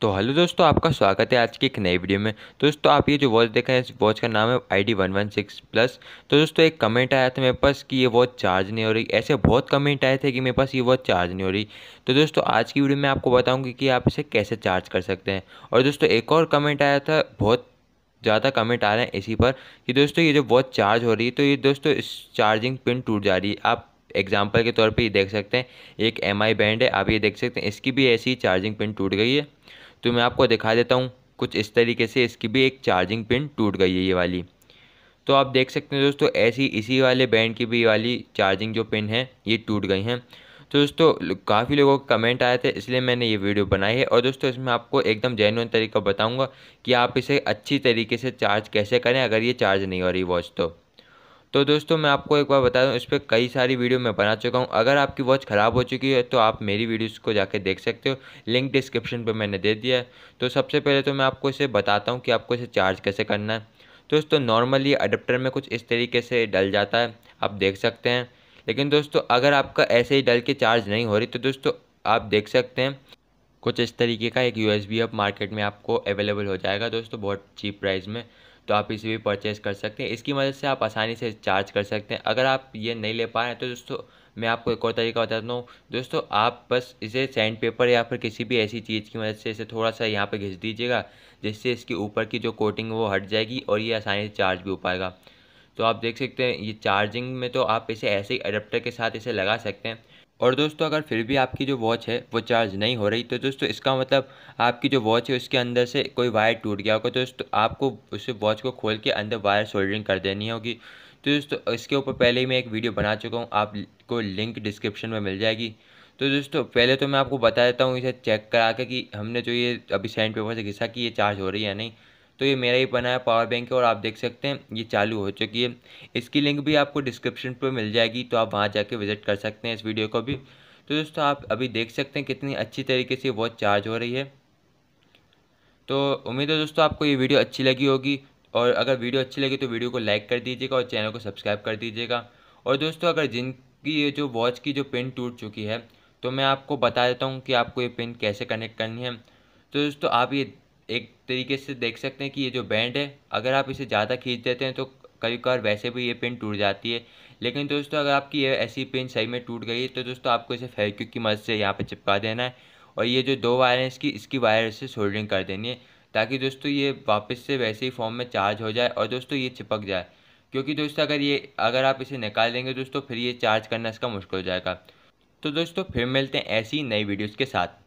तो हेलो दोस्तों आपका स्वागत है आज की एक नई वीडियो में दोस्तों आप ये जो वॉच देख रहे हैं इस वॉच का नाम है I D one one six plus तो दोस्तों एक कमेंट आया था मेरे पास कि ये वॉच चार्ज नहीं हो रही ऐसे बहुत कमेंट आए थे कि मेरे पास ये वॉच चार्ज नहीं हो रही तो दोस्तों आज की वीडियो में आपको बताऊँगी कि आप इसे कैसे चार्ज कर सकते हैं और दोस्तों एक और कमेंट आया था बहुत ज़्यादा कमेंट आ रहे हैं इसी पर कि दोस्तों ये जो वॉच चार्ज हो रही है तो ये दोस्तों इस चार्जिंग पिन टूट जा रही है आप एग्जाम्पल के तौर पर ये देख सकते हैं एक एम आई बैंड है आप ये देख सकते हैं इसकी भी ऐसी चार्जिंग पिन टूट गई है तो मैं आपको दिखा देता हूँ कुछ इस तरीके से इसकी भी एक चार्जिंग पिन टूट गई है ये वाली तो आप देख सकते हैं दोस्तों ऐसी इसी वाले बैंड की भी वाली चार्जिंग जो पिन है ये टूट गई हैं तो दोस्तों काफ़ी लोगों के कमेंट आए थे इसलिए मैंने ये वीडियो बनाई है और दोस्तों इसमें आपको एकदम जेनुअन तरीका बताऊंगा कि आप इसे अच्छी तरीके से चार्ज कैसे करें अगर ये चार्ज नहीं हो रही वॉच तो तो दोस्तों मैं आपको एक बार बता दूं इस पर कई सारी वीडियो मैं बना चुका हूं अगर आपकी वॉच ख़राब हो चुकी है तो आप मेरी वीडियोस को जाके देख सकते हो लिंक डिस्क्रिप्शन पर मैंने दे दिया है तो सबसे पहले तो मैं आपको इसे बताता हूँ कि आपको इसे चार्ज कैसे करना है दोस्तों नॉर्मली अडप्टर में कुछ इस तरीके से डल जाता है आप देख सकते हैं लेकिन दोस्तों अगर आपका ऐसे ही डल के चार्ज नहीं हो रही तो दोस्तों आप देख सकते हैं कुछ इस तरीके का एक यू एस अब मार्केट में आपको अवेलेबल हो जाएगा दोस्तों बहुत चीप प्राइस में तो आप इसे भी परचेज़ कर सकते हैं इसकी मदद से आप आसानी से चार्ज कर सकते हैं अगर आप ये नहीं ले पा रहे हैं तो दोस्तों मैं आपको एक और तरीका बताता हूँ दोस्तों आप बस इसे सैंड पेपर या फिर किसी भी ऐसी चीज़ की मदद से इसे थोड़ा सा यहाँ पर घिस दीजिएगा जिससे इसके ऊपर की जो कोटिंग है वो हट जाएगी और ये आसानी से चार्ज भी हो पाएगा तो आप देख सकते हैं ये चार्जिंग में तो आप इसे ऐसे ही अडेप्टर के साथ इसे लगा सकते हैं और दोस्तों अगर फिर भी आपकी जो वॉच है वो चार्ज नहीं हो रही तो दोस्तों इसका मतलब आपकी जो वॉच है उसके अंदर से कोई वायर टूट गया होगा तो दोस्तों आपको उस वॉच को खोल के अंदर वायर सोल्डरिंग कर देनी होगी तो दोस्तों इसके ऊपर पहले ही मैं एक वीडियो बना चुका हूँ आपको लिंक डिस्क्रिप्शन में मिल जाएगी तो दोस्तों पहले तो मैं आपको बता देता हूँ इसे चेक करा के कि हमने जो ये अभी सैंड पेपर से घिसा कि ये चार्ज हो रही है या नहीं तो ये मेरा ही बना है पावर बैंक है और आप देख सकते हैं ये चालू हो चुकी है इसकी लिंक भी आपको डिस्क्रिप्शन पर मिल जाएगी तो आप वहाँ जाके विजिट कर सकते हैं इस वीडियो को भी तो दोस्तों आप अभी देख सकते हैं कितनी अच्छी तरीके से वॉच चार्ज हो रही है तो उम्मीद है दोस्तों आपको ये वीडियो अच्छी लगी होगी और अगर वीडियो अच्छी लगी तो वीडियो को लाइक कर दीजिएगा और चैनल को सब्सक्राइब कर दीजिएगा और दोस्तों अगर जिनकी ये जो वॉच की जो पिन टूट चुकी है तो मैं आपको बता देता हूँ कि आपको ये पिन कैसे कनेक्ट करनी है तो दोस्तों आप ये एक तरीके से देख सकते हैं कि ये जो बैंड है अगर आप इसे ज़्यादा खींच देते हैं तो कभी कभार वैसे भी ये पिन टूट जाती है लेकिन दोस्तों अगर आपकी ये ऐसी पिन सही में टूट गई है तो दोस्तों आपको इसे फेविक्विक की मदद से यहाँ पर चिपका देना है और ये जो दो वायर हैं इसकी इसकी वायर से सोल्डरिंग कर देनी है ताकि दोस्तों ये वापस से वैसे ही फॉर्म में चार्ज हो जाए और दोस्तों ये चिपक जाए क्योंकि दोस्तों अगर ये अगर आप इसे निकाल देंगे दोस्तों फिर ये चार्ज करना इसका मुश्किल हो जाएगा तो दोस्तों फिर मिलते हैं ऐसी नई वीडियोज़ के साथ